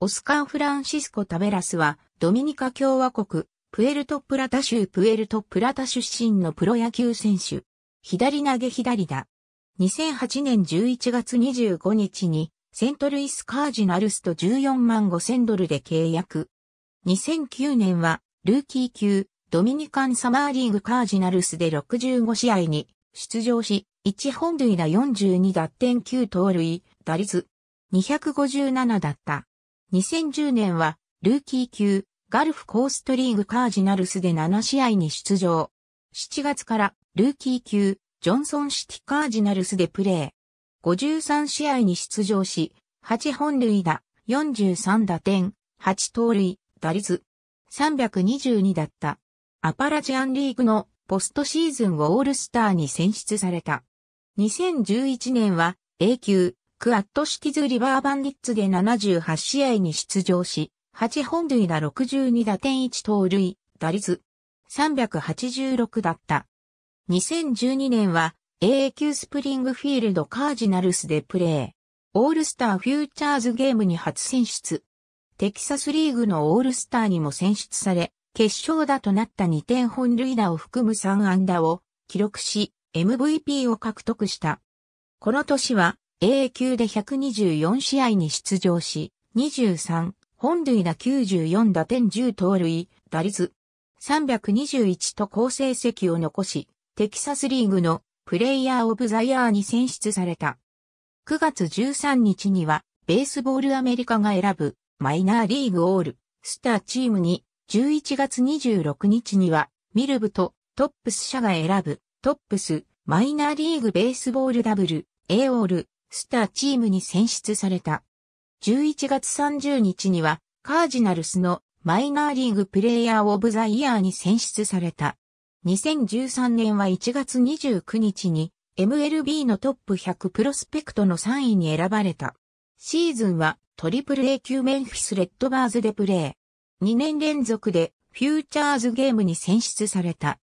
オスカー・フランシスコ・タベラスは、ドミニカ共和国、プエルト・プラタ州プエルト・プラタ出身のプロ野球選手。左投げ左打。2008年11月25日に、セントルイス・カージナルスと14万5千ドルで契約。2009年は、ルーキー級、ドミニカンサマーリーグカージナルスで65試合に出場し、1本塁打42打点9盗塁、打率257だった。2010年は、ルーキー級、ガルフコーストリーグカージナルスで7試合に出場。7月から、ルーキー級、ジョンソンシティカージナルスでプレー。53試合に出場し、8本塁打、43打点、8盗塁、打率、322だった。アパラジアンリーグのポストシーズンをオールスターに選出された。2011年は A 級クアット・シティズ・リバーバンディッツで78試合に出場し、8本塁打62打点1盗塁、打率386だった。2012年は AA 級スプリングフィールドカージナルスでプレー。オールスターフューチャーズゲームに初選出。テキサスリーグのオールスターにも選出され、決勝打となった2点本塁打を含む3安打を記録し、MVP を獲得した。この年は A 級で124試合に出場し、23、本塁打94打点10盗塁、打率321と好成績を残し、テキサスリーグのプレイヤーオブザヤーに選出された。9月13日には、ベースボールアメリカが選ぶマイナーリーグオールスターチームに、11月26日には、ミルブとトップス社が選ぶトップスマイナーリーグベースボールダブル A オールスターチームに選出された。11月30日には、カージナルスのマイナーリーグプレイヤーオブザイヤーに選出された。2013年は1月29日に MLB のトップ100プロスペクトの3位に選ばれた。シーズンはトリプル A 級メンフィスレッドバーズでプレー。2年連続でフューチャーズゲームに選出された。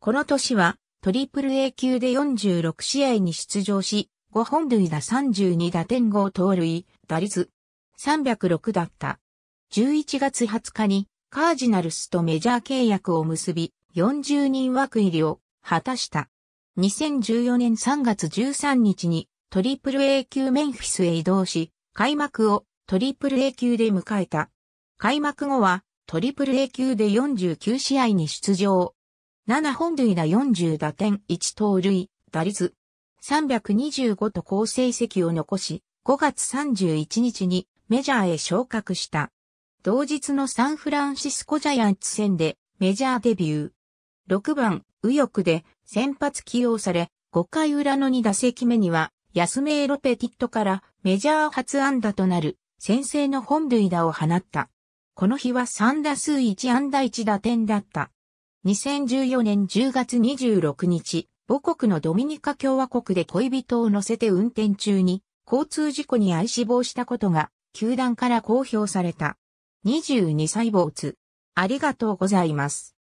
この年はトリプル A 級で46試合に出場し、5本塁打32打点5盗塁、打率306だった。11月20日にカージナルスとメジャー契約を結び、40人枠入りを果たした。2014年3月13日にトリプル A 級メンフィスへ移動し、開幕をトリプル A 級で迎えた。開幕後はトリプル A 級で49試合に出場。7本塁打40打点1盗塁、打率325と好成績を残し、5月31日にメジャーへ昇格した。同日のサンフランシスコジャイアンツ戦でメジャーデビュー。6番、右翼で先発起用され、5回裏の2打席目には、安名ロペティットからメジャー初安打となる先制の本塁打を放った。この日は3打数1安打1打点だった。2014年10月26日、母国のドミニカ共和国で恋人を乗せて運転中に交通事故に遭い死亡したことが球団から公表された。22歳没。ありがとうございます。